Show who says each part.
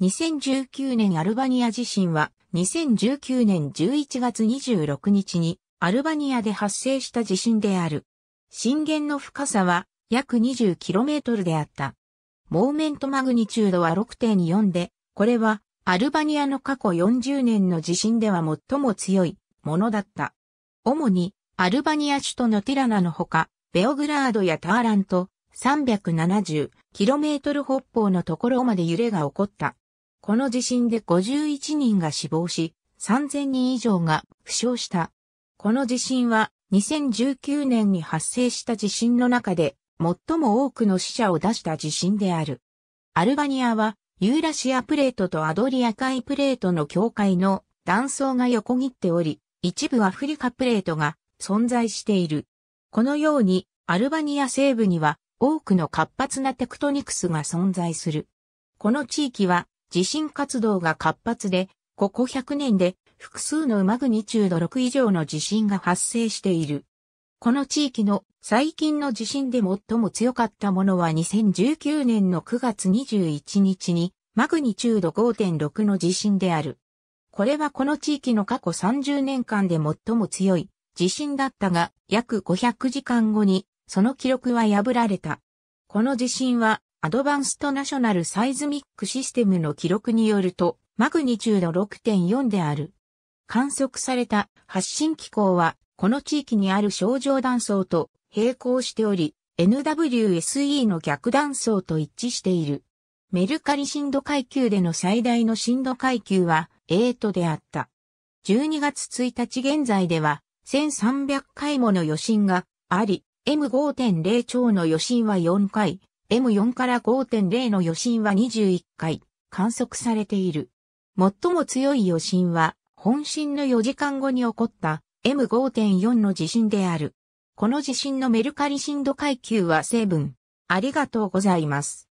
Speaker 1: 2019年アルバニア地震は2019年11月26日にアルバニアで発生した地震である。震源の深さは約 20km であった。モーメントマグニチュードは6.4で、これはアルバニアの過去40年の地震では最も強いものだった。主にアルバニア首都のティラナのほか、ベオグラードやターラント 370km 北方のところまで揺れが起こった。この地震で51人が死亡し、3000人以上が負傷した。この地震は2019年に発生した地震の中で最も多くの死者を出した地震である。アルバニアはユーラシアプレートとアドリア海プレートの境界の断層が横切っており、一部アフリカプレートが存在している。このようにアルバニア西部には多くの活発なテクトニクスが存在する。この地域は地震活動が活発で、ここ100年で複数のマグニチュード6以上の地震が発生している。この地域の最近の地震で最も強かったものは2019年の9月21日にマグニチュード5.6の地震である。これはこの地域の過去30年間で最も強い地震だったが約500時間後にその記録は破られた。この地震はアドバンストナショナルサイズミックシステムの記録によると、マグニチュード6.4である。観測された発信機構は、この地域にある症状断層と並行しており、NWSE の逆断層と一致している。メルカリ震度階級での最大の震度階級は8であった。12月1日現在では、1300回もの余震があり、M5.0 超の余震は4回、M4 から5.0の余震は21回観測されている。最も強い余震は本震の4時間後に起こった M5.4 の地震である。この地震のメルカリ震度階級は成分。ありがとうございます。